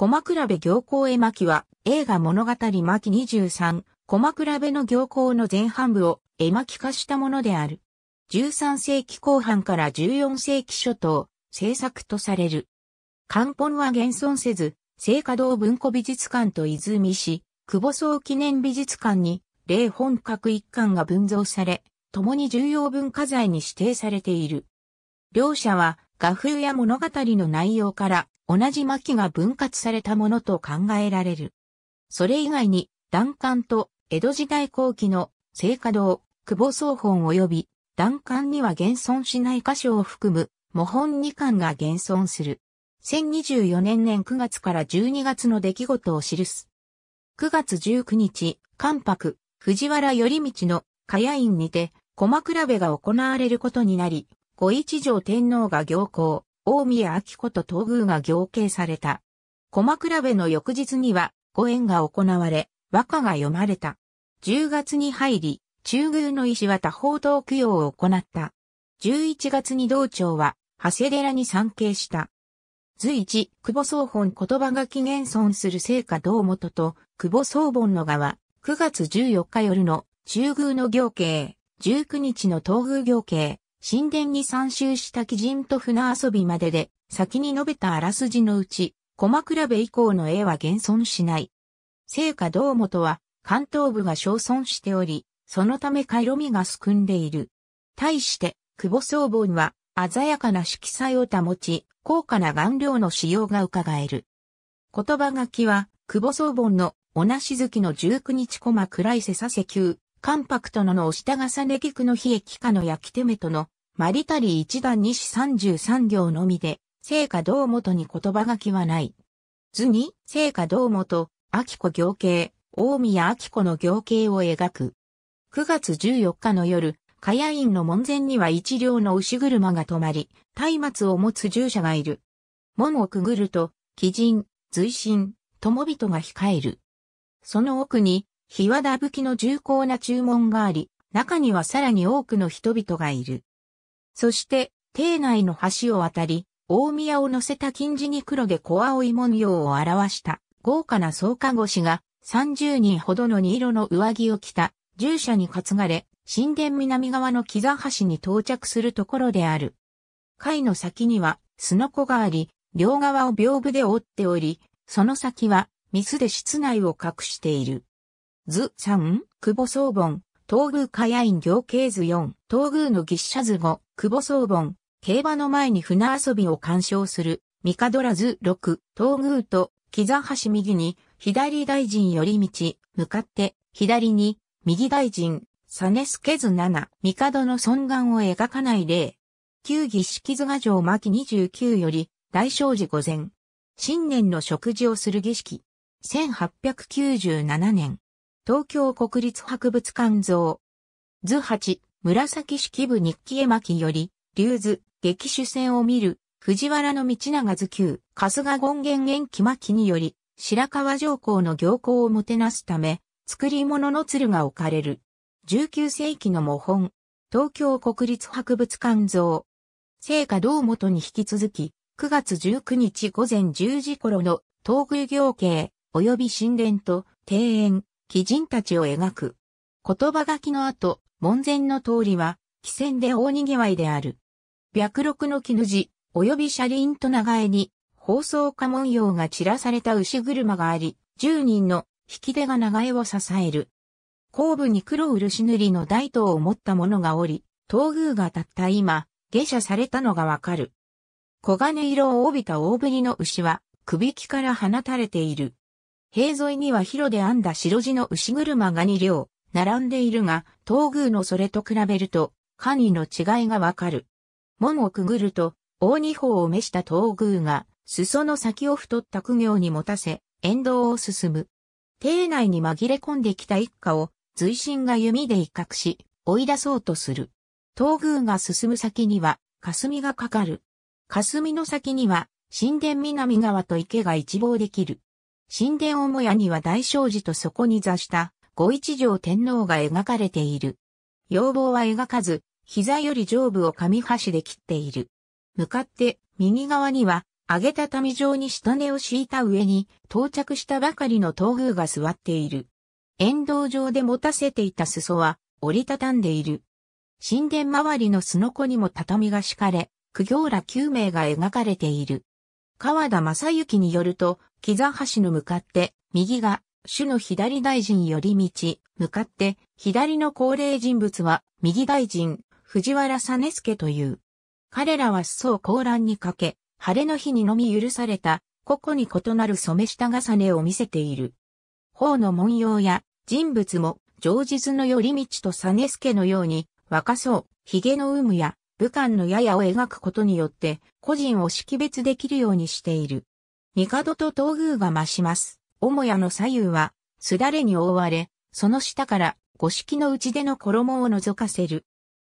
駒比べ行幸絵巻は映画物語巻23、駒比べの行幸の前半部を絵巻化したものである。13世紀後半から14世紀初頭、制作とされる。漢本は現存せず、聖華堂文庫美術館と泉市、久保総記念美術館に、霊本各一巻が分蔵され、共に重要文化財に指定されている。両者は、画風や物語の内容から、同じ巻が分割されたものと考えられる。それ以外に、弾冠と江戸時代後期の聖華堂、久保総本及び、弾冠には現存しない箇所を含む、模本2巻が現存する。1024年年9月から12月の出来事を記す。9月19日、関白、藤原頼道の火屋院にて、駒比べが行われることになり、ご一条天皇が行幸、大宮明子と東宮が行計された。駒比べの翌日には、御縁が行われ、和歌が読まれた。10月に入り、中宮の石は多方等供養を行った。11月に道長は、長谷寺に参詣した。随一、久保総本言葉が起源存する聖火道元と、久保総本の側、9月14日夜の中宮の行計、19日の東宮行計。神殿に参集した鬼人と船遊びまでで、先に述べたあらすじのうち、駒比べ以降の絵は現存しない。聖火道元は、関東部が焼損しており、そのため路味がすくんでいる。対して、久保総本は、鮮やかな色彩を保ち、高価な顔料の使用が伺える。言葉書きは、久保総本の、同じ月の19日駒暗いせさせ級、関白殿の押田重ね菊の日駅化の焼き手目との、マリタリー一段西三十三行のみで、聖火道元に言葉書きはない。図に、聖火道元、秋子行形、大宮秋子の行形を描く。9月14日の夜、火屋院の門前には一両の牛車が止まり、松明を持つ従者がいる。門をくぐると、鬼人、随神、友人が控える。その奥に、日和田武器の重厚な注文があり、中にはさらに多くの人々がいる。そして、邸内の橋を渡り、大宮を乗せた金地に黒で小青い文様を表した豪華な草加越が30人ほどの二色の上着を着た従者に担がれ、神殿南側の木座橋に到着するところである。貝の先にはすのこがあり、両側を屏風で覆っており、その先は水で室内を隠している。図3、久保総本、東宮火屋院行経図4、東宮の牛車図5、久保総本、競馬の前に船遊びを鑑賞する、ミカドラ図6、東宮と、木座橋右に、左大臣寄り道、向かって、左に、右大臣、サネスケ図7、帝の尊願を描かない例。旧儀式図画城巻29より、大正寺御前。新年の食事をする儀式。1897年、東京国立博物館像。図8、紫式部日記絵巻より、竜図、劇主戦を見る、藤原の道長図九、春日権現延期巻により、白川上皇の行幸をもてなすため、作り物の鶴が置かれる。19世紀の模本、東京国立博物館像。聖火堂元に引き続き、9月19日午前10時頃の東宮行景及び神殿と庭園、鬼人たちを描く。言葉書きの後、門前の通りは、汽船で大賑わいである。白録の絹地、及び車輪と長江に、放送家文様が散らされた牛車があり、10人の引き手が長江を支える。後部に黒漆塗りの大刀を持った者がおり、東宮がたった今、下車されたのがわかる。黄金色を帯びた大ぶりの牛は、首きから放たれている。塀沿いには広で編んだ白地の牛車が2両、並んでいるが、東宮のそれと比べると、管理の違いがわかる。門をくぐると、大二方を召した東宮が、裾の先を太った苦行に持たせ、沿道を進む。邸内に紛れ込んできた一家を、随身が弓で威嚇し、追い出そうとする。東宮が進む先には、霞がかかる。霞の先には、神殿南側と池が一望できる。神殿母屋には大聖寺とそこに座した五一条天皇が描かれている。要望は描かず、膝より上部を紙箸で切っている。向かって右側には、上げた畳状に下根を敷いた上に到着したばかりの東宮が座っている。沿道上で持たせていた裾は折りたたんでいる。神殿周りのすのこにも畳が敷かれ、苦行ら9名が描かれている。川田正幸によると、木座橋の向かって、右が、主の左大臣寄り道、向かって、左の高齢人物は、右大臣、藤原実助という。彼らは裾を高乱にかけ、晴れの日にのみ許された、個々に異なる染め下重ねを見せている。方の文様や人物も、上実の寄り道と実助のように、若そう、髭の有無や、武漢のややを描くことによって、個人を識別できるようにしている。帝と東宮が増します。母屋の左右は、すだれに覆われ、その下から、五色の内での衣を覗かせる。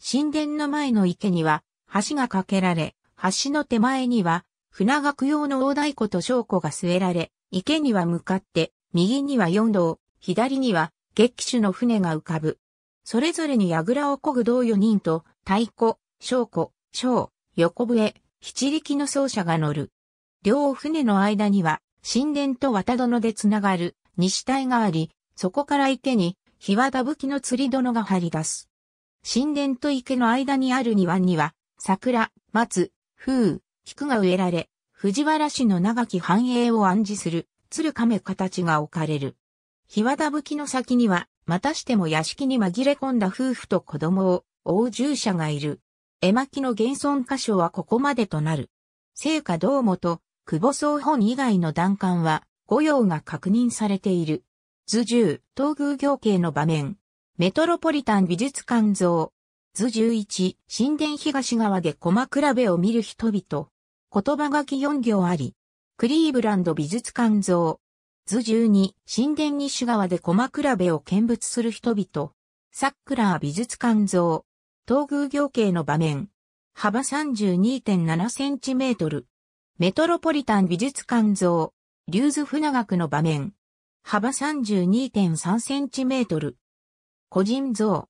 神殿の前の池には、橋が架けられ、橋の手前には、船学用の大太鼓と証拠が据えられ、池には向かって、右には四道、左には、騎種の船が浮かぶ。それぞれに櫓を漕ぐ道四人と、太鼓、小子、小、横笛、七力の奏者が乗る。両船の間には、神殿と綿殿でつながる西帯があり、そこから池に、日和田吹きの釣り殿が張り出す。神殿と池の間にある庭には、桜、松、風、菊が植えられ、藤原氏の長き繁栄を暗示する、鶴亀形が置かれる。日和田吹きの先には、またしても屋敷に紛れ込んだ夫婦と子供を、大従者がいる。絵巻の現存箇所はここまでとなる。聖火堂元、久保総本以外の段間は、御用が確認されている。図10、東宮行景の場面。メトロポリタン美術館像。図11、神殿東側で駒比べを見る人々。言葉書き4行あり。クリーブランド美術館像。図12、神殿西側で駒比べを見物する人々。サックラー美術館像。東宮行形の場面。幅32.7センチメートル。メトロポリタン美術館像。竜図船学の場面。幅32.3センチメートル。個人像。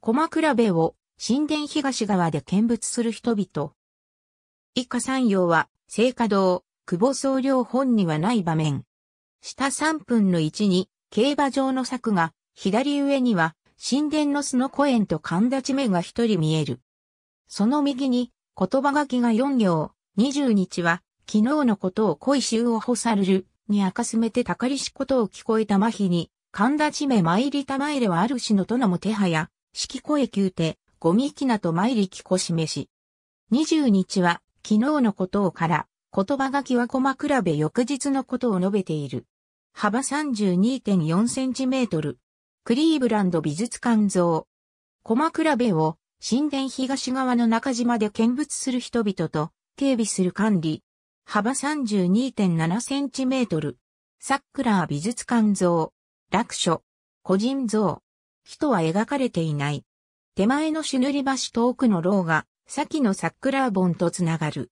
駒比べを神殿東側で見物する人々。以下三様は、聖火堂、久保総領本にはない場面。下3分の1に、競馬場の柵が、左上には、神殿の巣の古園と神立目が一人見える。その右に、言葉書きが四行、二十日は、昨日のことを恋しゅうを干さるる、に明かすめてたかりしことを聞こえた麻痺に、神立ちめ参りたまえれはあるしのとのも手はや、季声急手ゴミきなと参りきこしめし。二十日は、昨日のことをから、言葉書きは駒比べ翌日のことを述べている。幅32.4センチメートル、クリーブランド美術館像。駒比べを神殿東側の中島で見物する人々と警備する管理。幅32.7センチメートル。サックラー美術館像。楽書。個人像。人は描かれていない。手前の朱塗り橋と奥の牢が、先のサックラー本とつながる。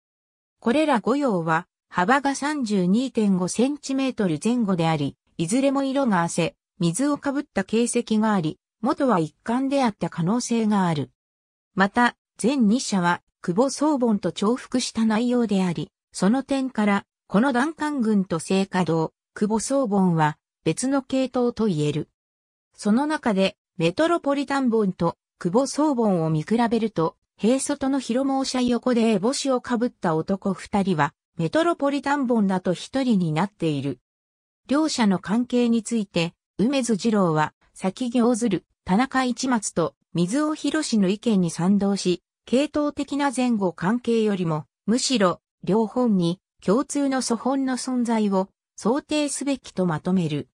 これら五葉は、幅が32.5センチメートル前後であり、いずれも色が汗、水をかぶった形跡があり、元は一貫であった可能性がある。また、全二社は、久保総本と重複した内容であり、その点から、この段丸軍と聖火堂、久保総本は、別の系統と言える。その中で、メトロポリタン本と久保総本を見比べると、平外の広毛者横で烏帽子をかぶった男二人は、メトロポリタン本だと一人になっている。両者の関係について、梅津二郎は、先行ずる、田中市松と、水尾博士の意見に賛同し、系統的な前後関係よりも、むしろ、両本に共通の素本の存在を想定すべきとまとめる。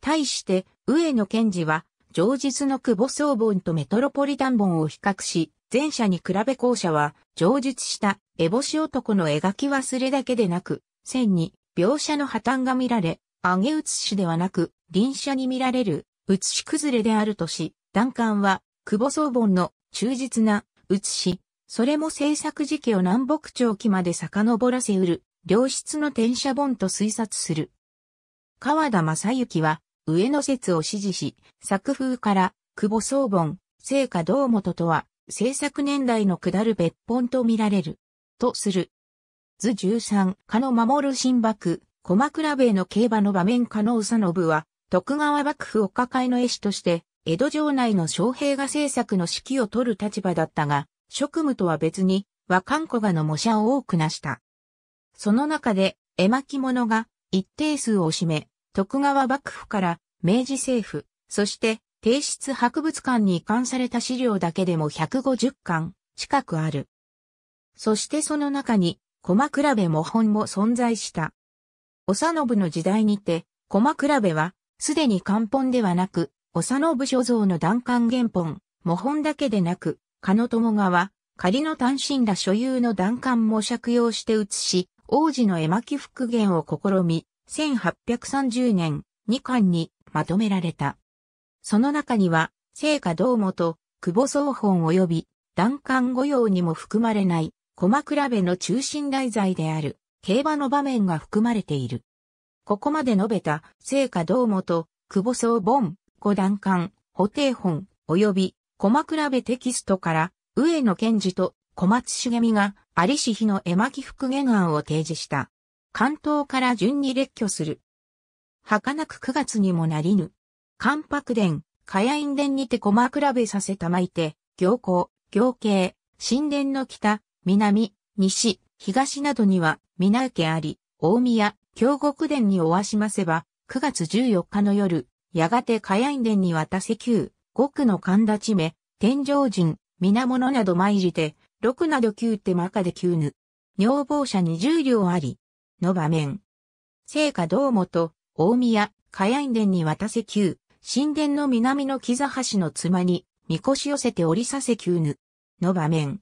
対して、上野賢治は、上述の久保総本とメトロポリタン本を比較し、前者に比べ後者は、上述した烏帽子男の描き忘れだけでなく、線に描写の破綻が見られ、上げ写しではなく、臨車に見られる写し崩れであるとし、弾簡は久保総本の忠実な写し、それも制作時期を南北朝期まで遡らせうる、良質の転写本と推察する。川田正幸は、上の説を支持し、作風から、久保総本、聖火堂本とは、制作年代の下る別本と見られる。とする。図13、かの守る新幕、駒倉兵衛の競馬の場面加納佐信は、徳川幕府お抱えの絵師として、江戸城内の将兵画制作の指揮を取る立場だったが、職務とは別に、和漢古画の模写を多くなした。その中で、絵巻物が一定数を占め、徳川幕府から明治政府、そして帝室博物館に移管された資料だけでも150巻近くある。そしてその中に、駒比べ模本も存在した。おさのぶの時代にて、駒比べはすでに漢本ではなく、幼部所蔵の断漢原本、模本だけでなく、加野友川、仮の単身ら所有の断漢も借用して写し、王子の絵巻復元を試み、1830年、2巻にまとめられた。その中には、聖火道元、久保総本及び、断漢御用にも含まれない、駒比べの中心題材である、競馬の場面が含まれている。ここまで述べた、聖火道元、久保総本、五段館、補定本、及び、駒比べテキストから、上野賢治と小松茂美が、ありし日の絵巻復元案を提示した。関東から順に列挙する。儚く9月にもなりぬ。関白殿、火屋院殿にて駒比べさせたまいて、行幸、行慶、神殿の北、南、西、東などには、皆受けあり、大宮、京極殿におわしませば、9月14日の夜、やがて火炎殿に渡せ旧、極の神立ち天上人、皆物など参じて、六など九手まかで九ぬ。女房者二十両あり、の場面。聖火道元、大宮、火炎殿に渡せ旧、神殿の南の木座橋の妻に、みこし寄せて降りさせ旧ぬ。の場面。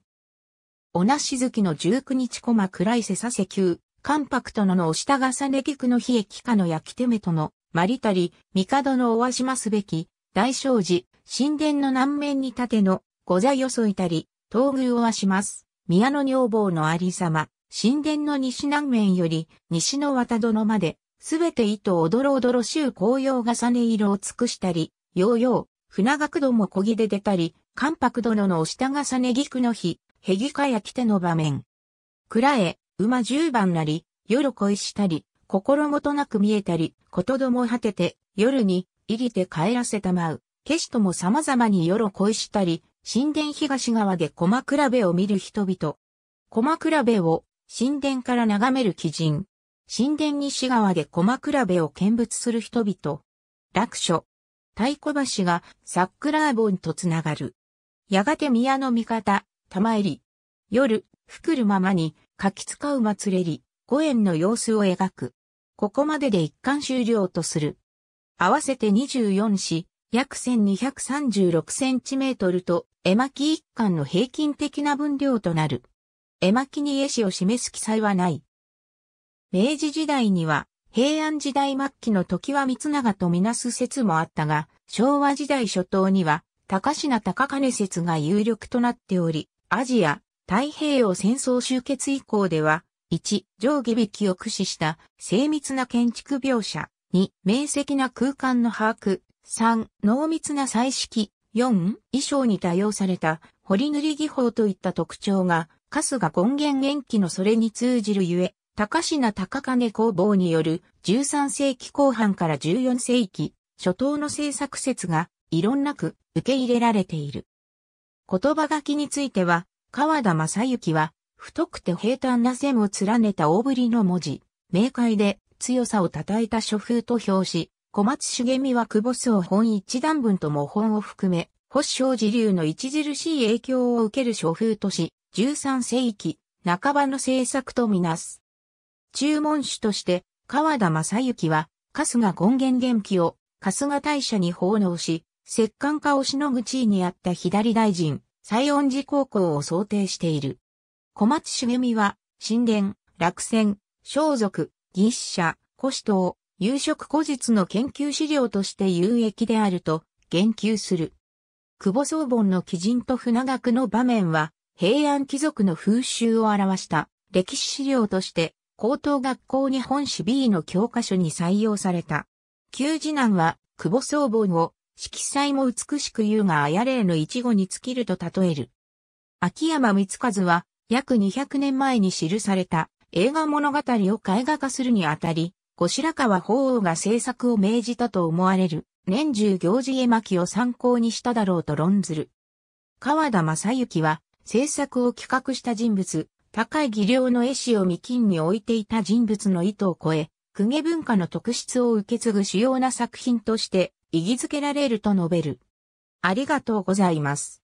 おなし月の19日駒暗いせさせ旧、関白殿の押下重ね菊の日駅下の焼き手目との、まりたり、帝のおわしますべき、大正寺、神殿の南面に盾の、御座よそいたり、東宮をわします。宮の女房のありさま、神殿の西南面より、西の綿殿まで、すべて糸おどろおどろしゅう紅葉重ね色を尽くしたり、ようよう、船学ども小ぎで出たり、関白殿の押下重ね菊の日、へぎかやきての場面。蔵え。馬十番なり、夜恋したり、心もとなく見えたり、ことども果てて、夜に、入りて帰らせたまう。消しとも様々に夜恋したり、神殿東側で駒比べを見る人々。駒比べを神殿から眺める鬼人。神殿西側で駒比べを見物する人々。楽所。太鼓橋が桜盆とつながる。やがて宮の味方、玉入り。夜、ふくるままに書き使う祭れり、五円の様子を描く。ここまでで一巻終了とする。合わせて24紙、約1236センチメートルと、絵巻一巻の平均的な分量となる。絵巻に絵師を示す記載はない。明治時代には、平安時代末期の時は三長とみなす説もあったが、昭和時代初頭には、高品高金説が有力となっており、アジア、太平洋戦争終結以降では、1、上下引きを駆使した精密な建築描写、2、明晰な空間の把握、3、濃密な彩色、4、衣装に多用された彫り塗り技法といった特徴が、春日権現元気のそれに通じるゆえ、高品高金工房による13世紀後半から14世紀初頭の制作説が異論なく受け入れられている。言葉書きについては川田正幸は、太くて平坦な線を連ねた大ぶりの文字、明快で強さを称えた書風と表し、小松茂美は久保荘本一段文と模本を含め、保小寺流の著しい影響を受ける書風とし、13世紀、半ばの政策とみなす。注文主として、川田正幸は、春日権現元気を、春日大社に奉納し、摂関家をしのぐ地位にあった左大臣、西恩寺高校を想定している。小松茂美は、神殿、落選、装束、牛舎、古紙等、夕食古実の研究資料として有益であると言及する。久保総本の基人と船学の場面は、平安貴族の風習を表した歴史資料として、高等学校日本史 B の教科書に採用された。旧次男は、久保総本を色彩も美しく言うがあやれいの一語に尽きると例える。秋山光和は約200年前に記された映画物語を絵画化するにあたり、後白河法皇が制作を命じたと思われる年中行事絵巻を参考にしただろうと論ずる。川田正幸は制作を企画した人物、高い技量の絵師を未近に置いていた人物の意図を超え、公家文化の特質を受け継ぐ主要な作品として意義づけられると述べる。ありがとうございます。